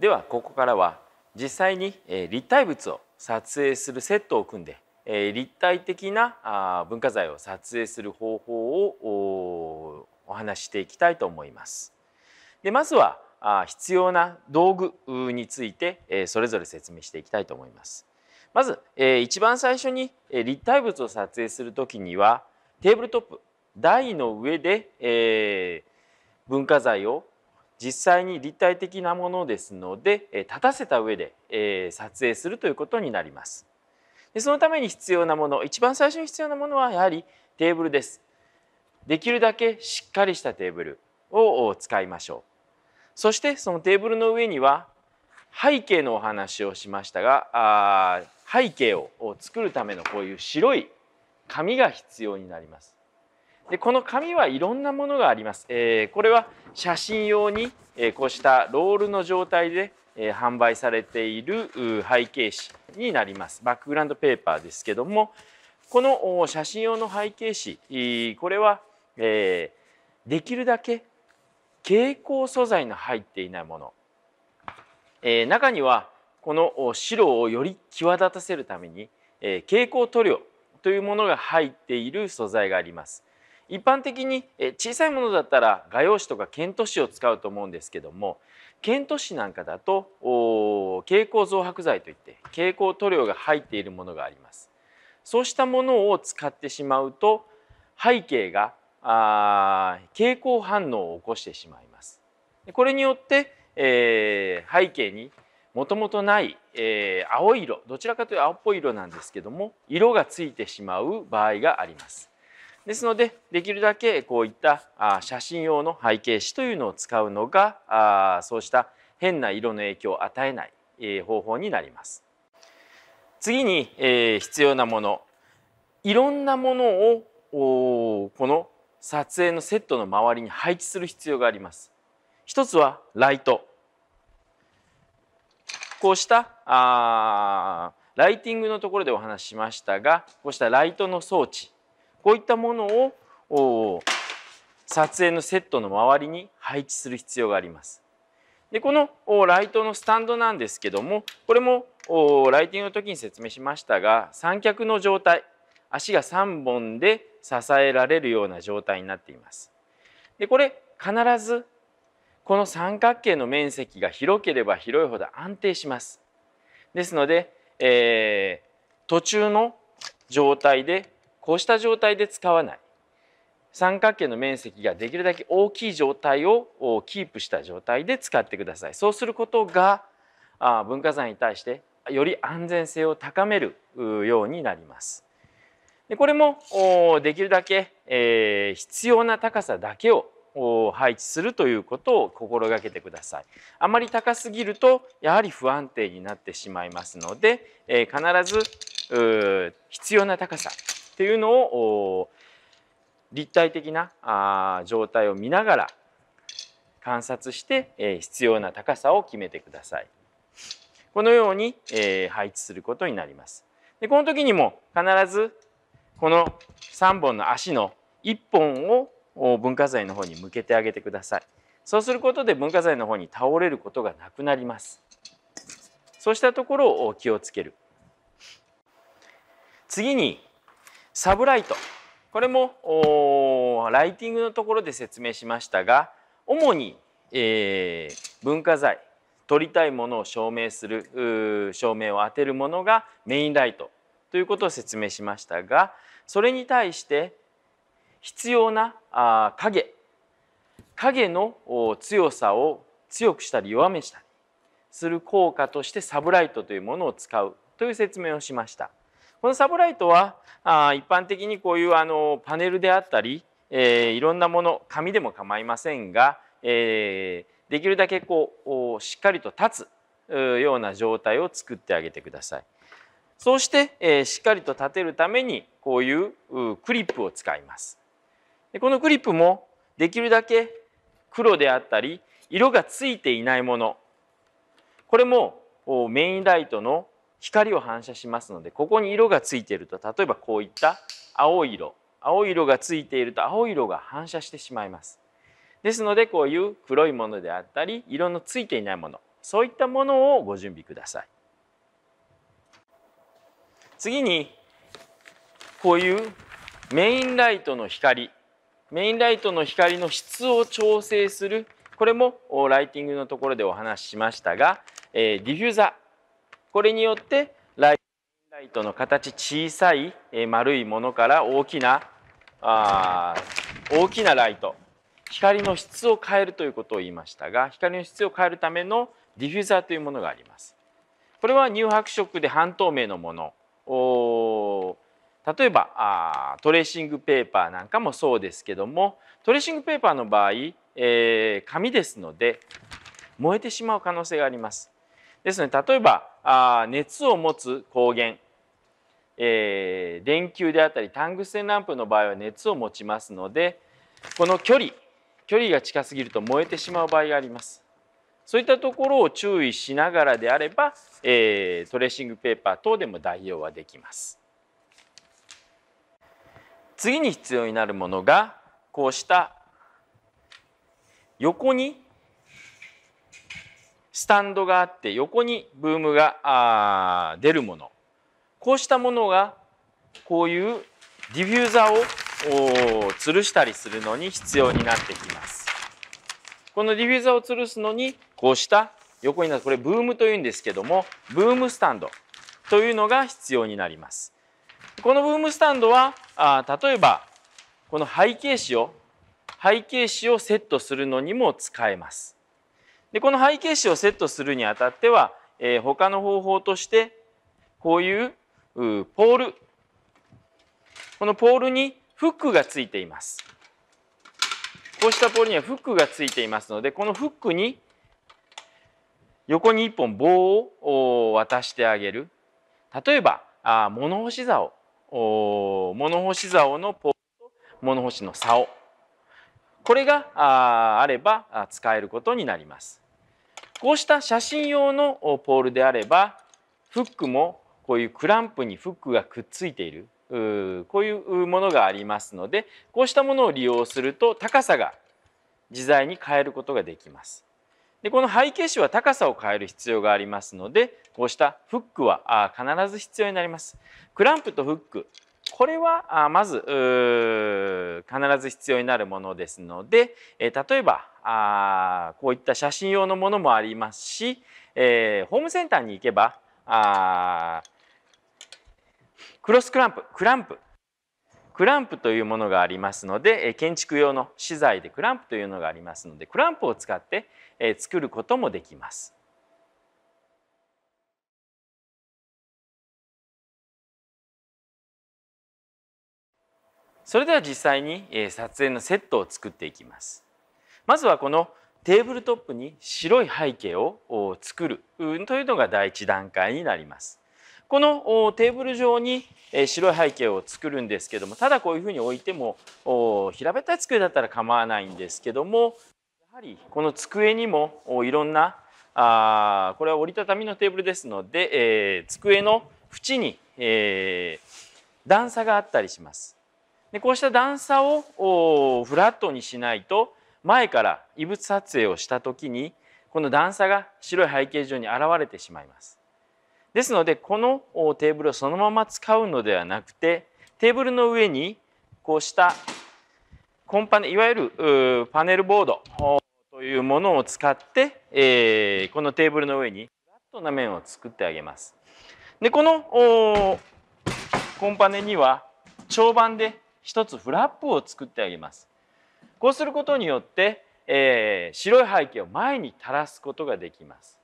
ではここからは実際に立体物を撮影するセットを組んで立体的な文化財を撮影する方法をお話していきたいと思います。でまずは必要な道具についてそれぞれ説明していきたいと思います。まず一番最初に立体物を撮影するときにはテーブルトップ台の上で文化財を実際に立体的なものですので立たせた上で撮影するということになります。でそのために必要なもの一番最初に必要なものはやはりテーブルです。できるだけしっかりしたテーブルを使いましょう。そしてそのテーブルの上には背景のお話をしましたが背景を作るためのこういう白い紙が必要になります。でこの紙はいろんなものがあります、えー、これは写真用に、えこうしたロールの状態で、え販売されている背景紙になりますバックグラウンドペーパーですけどもこの写真用の背景紙これは、えできるだけ蛍光素材の入っていないもの、え中にはこの白をより際立たせるために、え蛍光塗料というものが入っている素材があります一般的に小さいものだったら画用紙とか剣都紙を使うと思うんですけども剣都紙なんかだと蛍光増白剤といって蛍光塗料が入っているものがありますそうしたものを使ってしまうと背景があ蛍光反応を起こしてしまいますこれによって、えー、背景にもともとない、えー、青色どちらかというと青っぽい色なんですけども色がついてしまう場合がありますですのでできるだけこういった写真用の背景紙というのを使うのがそうした変な色の影響を与えない方法になります。次に必要なものいろんなものをこの撮影のセットの周りに配置する必要があります。一つはライトこうしたあライティングのところでお話ししましたがこうしたライトの装置こういったものを撮影のセットの周りに配置する必要があります。でこのライトのスタンドなんですけどもこれもライティングの時に説明しましたが三脚の状態足が3本で支えられるような状態になっています。でこれ必ずこの三角形の面積が広ければ広いほど安定します。ですので、えー、途中の状態でこうした状態で使わない三角形の面積ができるだけ大きい状態をキープした状態で使ってくださいそうすることが文化財に対してより安全性を高めるようになりますでこれもできるだけ、え必要な高さだけを配置するということを心がけてください。あまり高すぎるとやはり不安定になってしまいますので、え必ず必要な高さっていうのを立体的なあ状態を見ながら観察して、え必要な高さを決めてください。このように、え配置することになります。でこの時にも必ずこの3本の足の1本を文化財の方に向けてあげてください。そうすることで文化財の方に倒れることがなくなります。そうしたところを気をつける。次にサブライトこれもライティングのところで説明しましたが主に、えー、文化財撮りたいものを証明する照明を当てるものがメインライトということを説明しましたがそれに対して必要なあ影影の強さを強くしたり弱めしたりする効果としてサブライトというものを使うという説明をしました。このサブライトはあ一般的にこういうあのパネルであったり、えー、いろんなもの紙でも構いませんが、えー、できるだけこうしっかりと立つような状態を作ってあげてください。そうして、えー、しっかりと立てるためにこういうクリップを使います。でこのクリップもできるだけ黒であったり色がついていないものこれもメインライトの光を反射しますのでここに色がついていると例えばこういった青い色青い色がついていると青い色が反射してしまいます。ですのでこういう黒いものであったり色のついていないものそういったものをご準備ください。次にこういうメインライトの光メインライトの光の質を調整するこれもライティングのところでお話ししましたが、えディフューザーこれによってライトの形小さい丸いものから大きなあ大きなライト光の質を変えるということを言いましたが光の質を変えるためのディフューザーというものがあります。これは乳白色で半透明のもの例えばあトレーシングペーパーなんかもそうですけどもトレーシングペーパーの場合、えー、紙ですので燃えてしまう可能性がありますですので例えばあ熱を持つ光源、えー、電球であったりタングステンランプの場合は熱を持ちますのでこの距離距離が近すぎると燃えてしまう場合があります。そういったところを注意しながらであれば、えー、トレーシングペーパー等でも代用はできます。次に必要になるものがこうした横にスタンドがあって横にブームが出るものこうしたものがこういうディフューザーを吊るしたりするのに必要になってきます。このディフューザーを吊るすのにこうした横になるこれブームというんですけどもブームスタンドというのが必要になります。このブームスタンドはあ例えばこの背景紙を背景紙をセットするのにも使えます。でこの背景紙をセットするにあたっては、えー、他の方法としてこういうポールこのポールにフックがついていますこうしたポールにはフックがついていますのでこのフックに横に1本棒を渡してあげる例えばあ物干し竿物干し竿のポールと物干しの竿これがあれば使えることになります。こうした写真用のポールであればフックもこういうクランプにフックがくっついているこういうものがありますのでこうしたものを利用すると高さが自在に変えることができます。でこの背景紙は高さを変える必要がありますのでこうしたフックは必ず必要になります。クランプとフックこれはまず必ず必要になるものですので、え例えばあこういった写真用のものもありますし、えホームセンターに行けばあクロスクランプクランプクランプというものがありますので、え建築用の資材でクランプというのがありますのでクランプを使って、え作ることもできます。それでは実際に撮影のセットを作っていきますまずはこのテーブルトップに白い背景を作るというのが第一段階になりますこのテーブル上に白い背景を作るんですけどもただこういうふうに置いても平べったい机だったら構わないんですけどもやはりこの机にもいろんなあこれは折りたたみのテーブルですので、えー、机の縁に、えー、段差があったりします。でこうした段差をフラットにしないと前から異物撮影をした時にこの段差が白い背景上に現れてしまいます。ですのでこのテーブルをそのまま使うのではなくてテーブルの上にこうしたコンパネいわゆるパネルボードというものを使って、えー、このテーブルの上にフラットな面を作ってあげます。でこのコンパネには長板で一つフラップを作ってあげます。こうすることによって、えー、白い背景を前に垂らすことができます。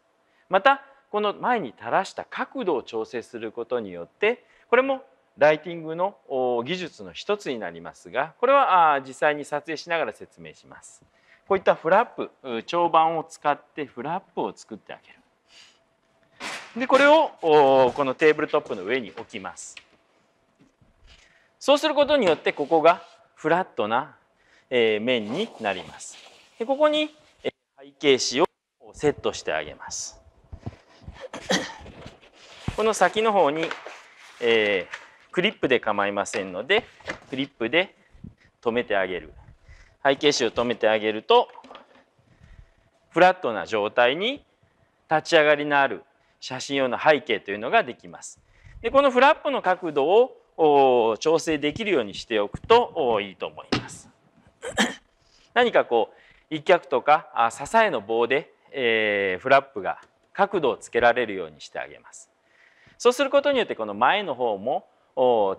またこの前に垂らした角度を調整することによってこれもライティングの技術の一つになりますがこれは実際に撮影しながら説明します。こういったフラップ長板を使ってフラップを作ってあげる。でこれをこのテーブルトップの上に置きます。そうすることによってここがフラットな、面になります。でここに、背景紙をセットしてあげます。この先の方に、えー、クリップで構いませんのでクリップで留めてあげる背景紙を留めてあげるとフラットな状態に立ち上がりのある写真用の背景というのができます。でこのフラップの角度を調整できるようにしておくといいと思います。何かこう一脚とか支えの棒で、えー、フラップが角度をつけられるようにしてあげます。そうすることによってこの前の方も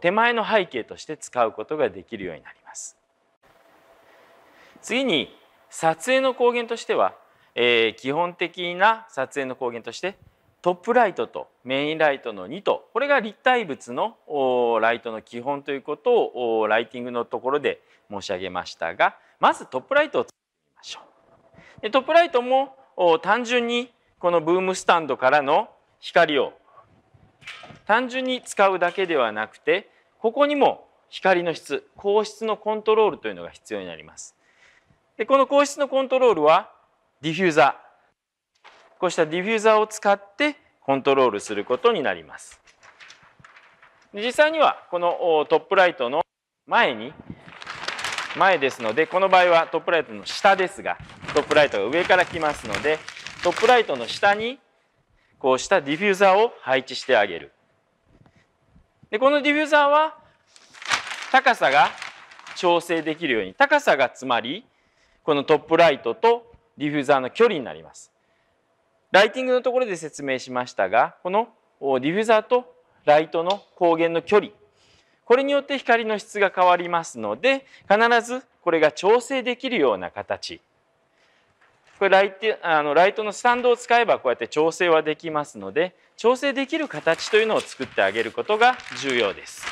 手前の背景として使うことができるようになります。次に撮影の光源としては、えー、基本的な撮影の光源としてトップライトとメインライトの2とこれが立体物のライトの基本ということをライティングのところで申し上げましたがまずトップライトを作みましょうでトップライトも単純にこのブームスタンドからの光を単純に使うだけではなくてここにも光の質硬質のコントロールというのが必要になりますでこの硬質のコントロールはディフューザーこうしたディフューザーを使ってコントロールすることになります。実際にはこのトップライトの前に前ですのでこの場合はトップライトの下ですがトップライトが上から来ますのでトップライトの下にこうしたディフューザーを配置してあげるでこのディフューザーは高さが調整できるように高さがつまりこのトップライトとディフューザーの距離になりますライティングのところで説明しましたがこのディフューザーとライトの光源の距離これによって光の質が変わりますので必ずこれが調整できるような形これライテあのライトのスタンドを使えばこうやって調整はできますので調整できる形というのを作ってあげることが重要です。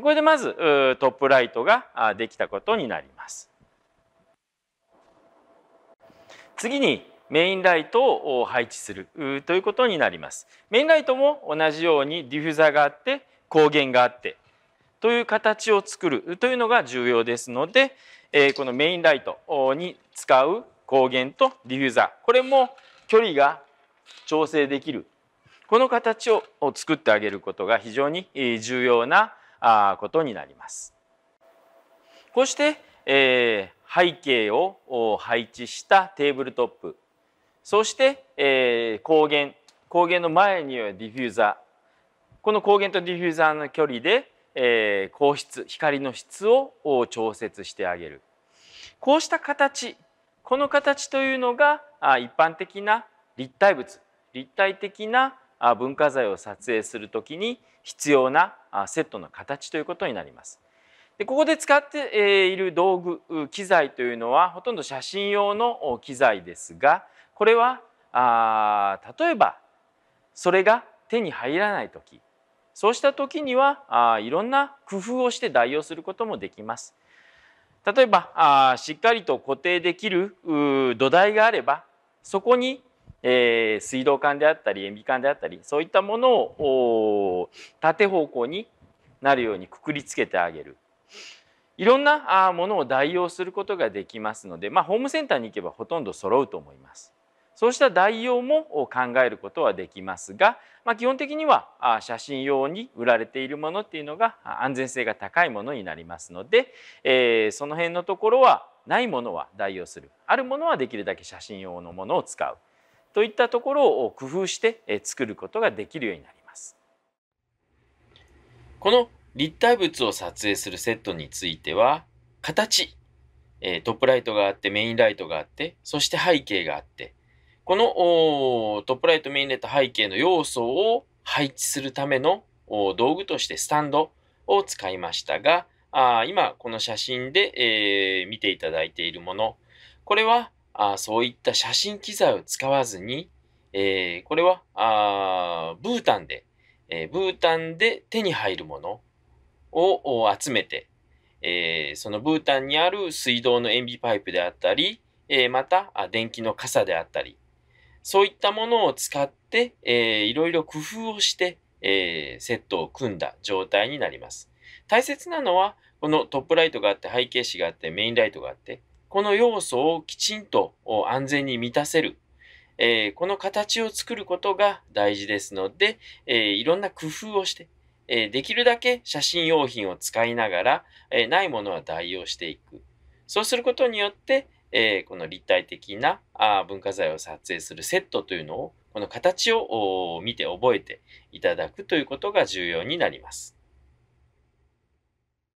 これでまずトップライトができたことになります。次にメインライトを配置するということになります。メインライトも同じようにディフューザーがあって光源があってという形を作るというのが重要ですので、えこのメインライトに使う光源とディフューザーこれも距離が調整できるこの形を作ってあげることが非常に重要なことになります。こうして、えー背景を配置したテーブルトップそして、えー、光源光源の前にはディフューザーこの光源とディフューザーの距離で、えー、光質光の質を調節してあげるこうした形この形というのが一般的な立体物立体的な文化財を撮影する時に必要なセットの形ということになります。でここで使っている道具機材というのはほとんど写真用の機材ですがこれはあ例えばそれが手に入らない時そうした時にはあいろんな工夫をして代用することもできます。例えばあしっかりと固定できる土台があればそこに、えー、水道管であったり塩ビ管であったりそういったものを縦方向になるようにくくりつけてあげるいろんなものを代用することができますので、まあ、ホームセンターに行けばほとんど揃うと思います。そうした代用も考えることはできますが、まあ、基本的には写真用に売られているものっていうのが安全性が高いものになりますので、えー、その辺のところはないものは代用するあるものはできるだけ写真用のものを使うといったところを工夫して作ることができるようになります。この立体物を撮影するセットについては、形、えー、トップライトがあって、メインライトがあって、そして背景があって、このトップライト、メインライト、背景の要素を配置するための道具としてスタンドを使いましたが、あ今この写真で、えー、見ていただいているもの、これはあそういった写真機材を使わずに、えー、これはあブータンで、えー、ブータンで手に入るものを集めて、えー、そのブータンにある水道の塩ビパイプであったり、えー、また電気の傘であったり、そういったものを使って、えー、いろいろ工夫をして、えー、セットを組んだ状態になります。大切なのは、このトップライトがあって、背景紙があって、メインライトがあって、この要素をきちんと安全に満たせる。えー、この形を作ることが大事ですので、えー、いろんな工夫をして、えできるだけ写真用品を使いながら、えないものは代用していく。そうすることによって、えこの立体的なあ文化財を撮影するセットというのを、この形を見て覚えていただくということが重要になります。